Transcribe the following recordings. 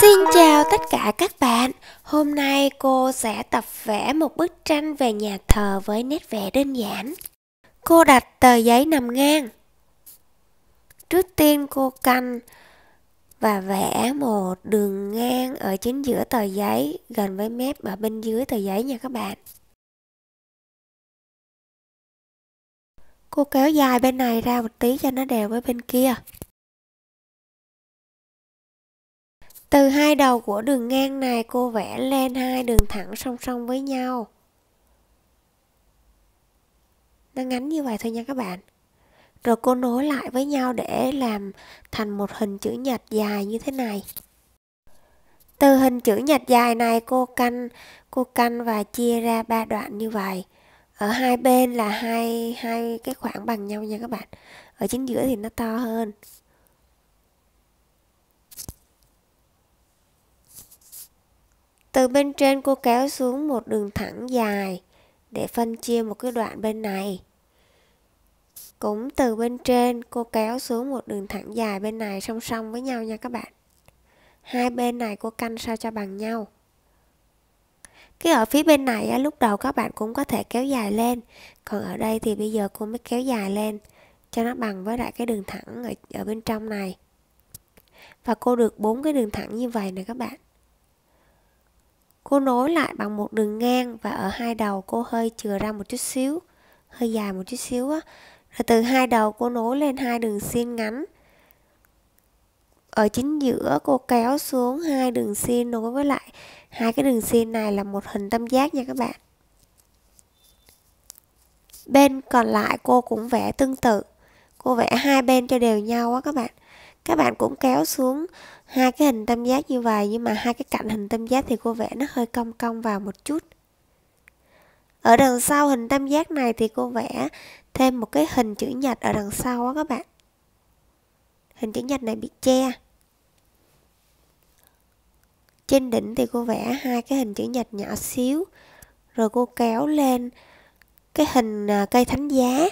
Xin chào tất cả các bạn Hôm nay cô sẽ tập vẽ một bức tranh về nhà thờ với nét vẽ đơn giản Cô đặt tờ giấy nằm ngang Trước tiên cô canh và vẽ một đường ngang ở chính giữa tờ giấy gần với mép ở bên dưới tờ giấy nha các bạn Cô kéo dài bên này ra một tí cho nó đều với bên kia từ hai đầu của đường ngang này cô vẽ lên hai đường thẳng song song với nhau nó ngắn như vậy thôi nha các bạn rồi cô nối lại với nhau để làm thành một hình chữ nhật dài như thế này từ hình chữ nhật dài này cô canh, cô canh và chia ra ba đoạn như vậy ở hai bên là hai hai cái khoảng bằng nhau nha các bạn ở chính giữa thì nó to hơn từ bên trên cô kéo xuống một đường thẳng dài để phân chia một cái đoạn bên này cũng từ bên trên cô kéo xuống một đường thẳng dài bên này song song với nhau nha các bạn hai bên này cô canh sao cho bằng nhau cái ở phía bên này á, lúc đầu các bạn cũng có thể kéo dài lên còn ở đây thì bây giờ cô mới kéo dài lên cho nó bằng với lại cái đường thẳng ở, ở bên trong này và cô được bốn cái đường thẳng như vậy nè các bạn Cô nối lại bằng một đường ngang và ở hai đầu cô hơi chừa ra một chút xíu, hơi dài một chút xíu á. Rồi từ hai đầu cô nối lên hai đường xiên ngắn. Ở chính giữa cô kéo xuống hai đường xiên nối với lại hai cái đường xiên này là một hình tam giác nha các bạn. Bên còn lại cô cũng vẽ tương tự. Cô vẽ hai bên cho đều nhau á các bạn các bạn cũng kéo xuống hai cái hình tam giác như vậy nhưng mà hai cái cạnh hình tam giác thì cô vẽ nó hơi cong cong vào một chút ở đằng sau hình tam giác này thì cô vẽ thêm một cái hình chữ nhật ở đằng sau á các bạn hình chữ nhật này bị che trên đỉnh thì cô vẽ hai cái hình chữ nhật nhỏ xíu rồi cô kéo lên cái hình à, cây thánh giá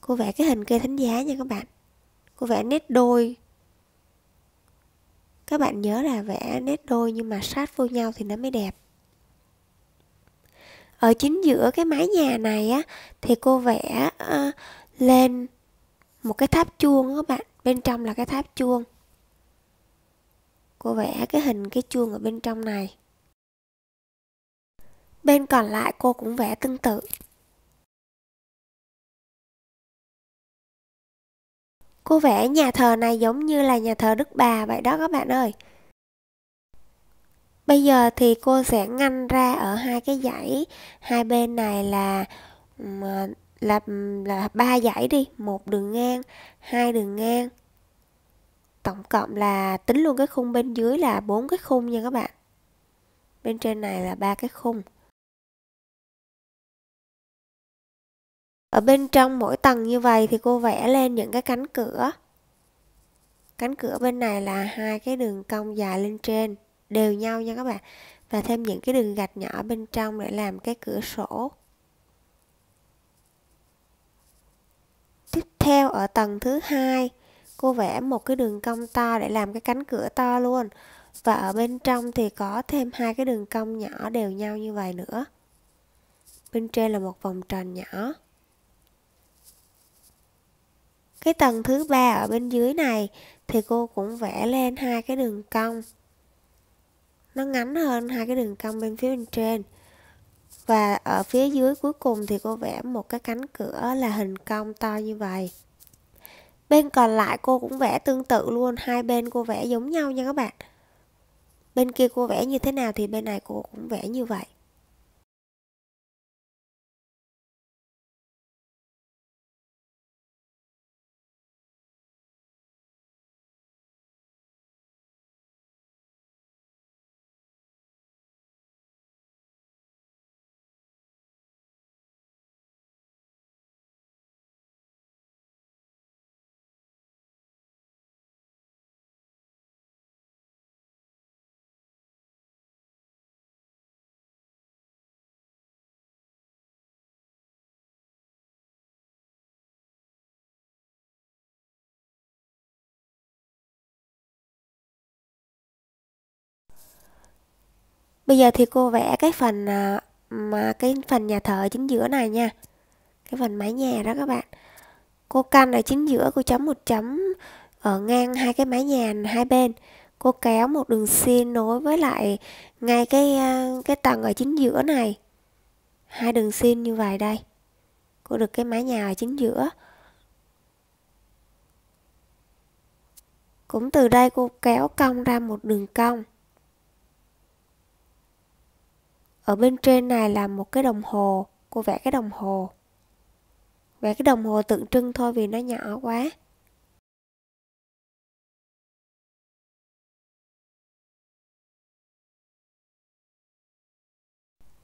cô vẽ cái hình cây thánh giá nha các bạn cô vẽ nét đôi các bạn nhớ là vẽ nét đôi nhưng mà sát vô nhau thì nó mới đẹp Ở chính giữa cái mái nhà này á Thì cô vẽ uh, lên một cái tháp chuông các bạn Bên trong là cái tháp chuông Cô vẽ cái hình cái chuông ở bên trong này Bên còn lại cô cũng vẽ tương tự Cô vẽ nhà thờ này giống như là nhà thờ Đức Bà vậy đó các bạn ơi. Bây giờ thì cô sẽ ngăn ra ở hai cái dãy, hai bên này là ờ, là là ba dãy đi, một đường ngang, hai đường ngang. Tổng cộng là tính luôn cái khung bên dưới là bốn cái khung nha các bạn. Bên trên này là ba cái khung. ở bên trong mỗi tầng như vậy thì cô vẽ lên những cái cánh cửa cánh cửa bên này là hai cái đường cong dài lên trên đều nhau nha các bạn và thêm những cái đường gạch nhỏ bên trong để làm cái cửa sổ tiếp theo ở tầng thứ hai cô vẽ một cái đường cong to để làm cái cánh cửa to luôn và ở bên trong thì có thêm hai cái đường cong nhỏ đều nhau như vậy nữa bên trên là một vòng tròn nhỏ cái tầng thứ ba ở bên dưới này thì cô cũng vẽ lên hai cái đường cong nó ngắn hơn hai cái đường cong bên phía bên trên và ở phía dưới cuối cùng thì cô vẽ một cái cánh cửa là hình cong to như vậy bên còn lại cô cũng vẽ tương tự luôn hai bên cô vẽ giống nhau nha các bạn bên kia cô vẽ như thế nào thì bên này cô cũng vẽ như vậy bây giờ thì cô vẽ cái phần à, mà cái phần nhà thờ ở chính giữa này nha cái phần mái nhà đó các bạn cô căn ở chính giữa cô chấm một chấm ở ngang hai cái mái nhà hai bên cô kéo một đường xi nối với lại ngay cái à, cái tầng ở chính giữa này hai đường xin như vậy đây cô được cái mái nhà ở chính giữa cũng từ đây cô kéo cong ra một đường cong ở bên trên này là một cái đồng hồ cô vẽ cái đồng hồ vẽ cái đồng hồ tượng trưng thôi vì nó nhỏ quá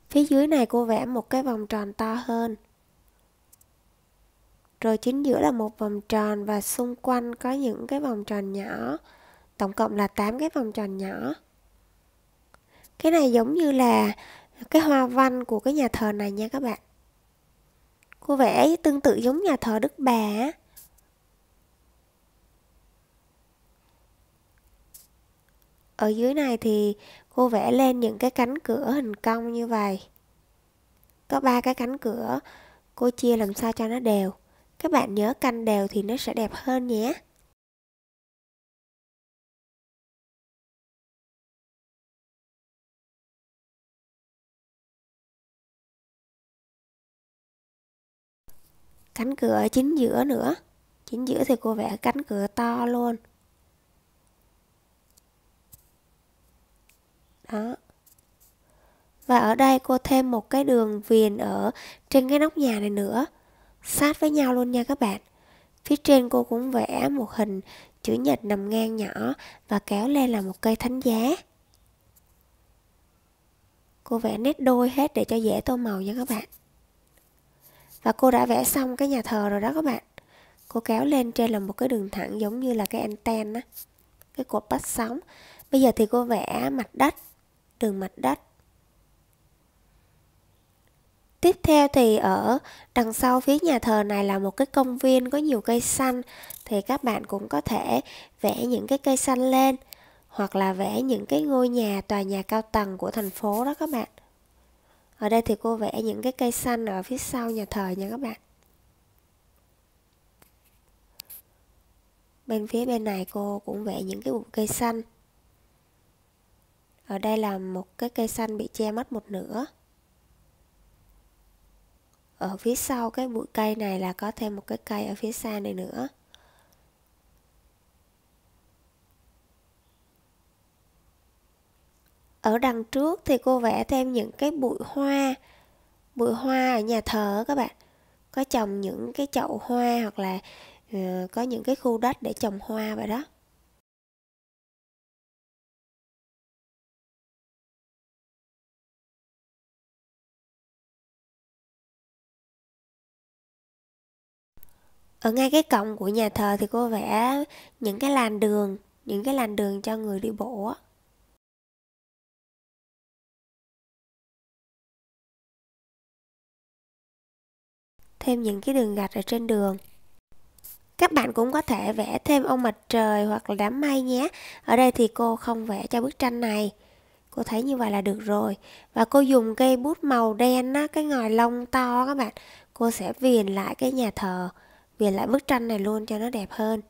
phía dưới này cô vẽ một cái vòng tròn to hơn rồi chính giữa là một vòng tròn và xung quanh có những cái vòng tròn nhỏ tổng cộng là 8 cái vòng tròn nhỏ cái này giống như là cái hoa văn của cái nhà thờ này nha các bạn cô vẽ tương tự giống nhà thờ đức bà ở dưới này thì cô vẽ lên những cái cánh cửa hình cong như vậy có ba cái cánh cửa cô chia làm sao cho nó đều các bạn nhớ canh đều thì nó sẽ đẹp hơn nhé cánh cửa ở chính giữa nữa chính giữa thì cô vẽ cánh cửa to luôn đó và ở đây cô thêm một cái đường viền ở trên cái nóc nhà này nữa sát với nhau luôn nha các bạn phía trên cô cũng vẽ một hình chữ nhật nằm ngang nhỏ và kéo lên là một cây thánh giá cô vẽ nét đôi hết để cho dễ tô màu nha các bạn và cô đã vẽ xong cái nhà thờ rồi đó các bạn Cô kéo lên trên là một cái đường thẳng giống như là cái anten á Cái cột bắt sóng Bây giờ thì cô vẽ mặt đất Đường mặt đất Tiếp theo thì ở đằng sau phía nhà thờ này là một cái công viên có nhiều cây xanh Thì các bạn cũng có thể vẽ những cái cây xanh lên Hoặc là vẽ những cái ngôi nhà, tòa nhà cao tầng của thành phố đó các bạn ở đây thì cô vẽ những cái cây xanh ở phía sau nhà thờ nha các bạn bên phía bên này cô cũng vẽ những cái bụi cây xanh ở đây là một cái cây xanh bị che mất một nửa ở phía sau cái bụi cây này là có thêm một cái cây ở phía xa này nữa ở đằng trước thì cô vẽ thêm những cái bụi hoa bụi hoa ở nhà thờ các bạn có trồng những cái chậu hoa hoặc là ờ, có những cái khu đất để trồng hoa vậy đó ở ngay cái cổng của nhà thờ thì cô vẽ những cái làn đường những cái làn đường cho người đi bộ á thêm những cái đường gạch ở trên đường các bạn cũng có thể vẽ thêm ông mặt trời hoặc là đám mây nhé ở đây thì cô không vẽ cho bức tranh này cô thấy như vậy là được rồi và cô dùng cây bút màu đen á, cái ngòi lông to các bạn cô sẽ viền lại cái nhà thờ viền lại bức tranh này luôn cho nó đẹp hơn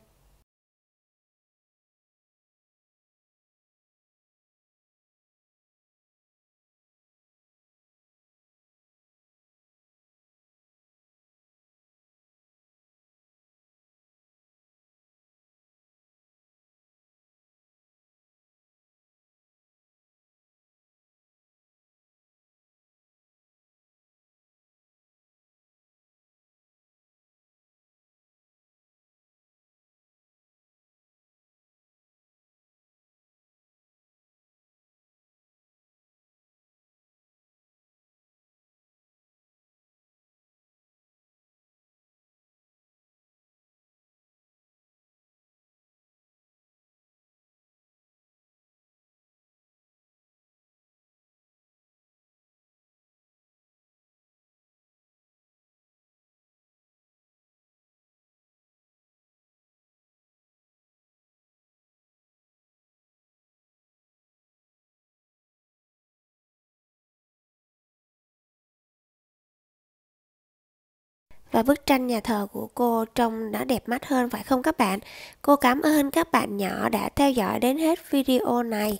và bức tranh nhà thờ của cô trông nó đẹp mắt hơn phải không các bạn? Cô cảm ơn các bạn nhỏ đã theo dõi đến hết video này.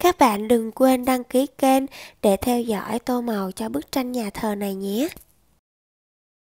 Các bạn đừng quên đăng ký kênh để theo dõi tô màu cho bức tranh nhà thờ này nhé.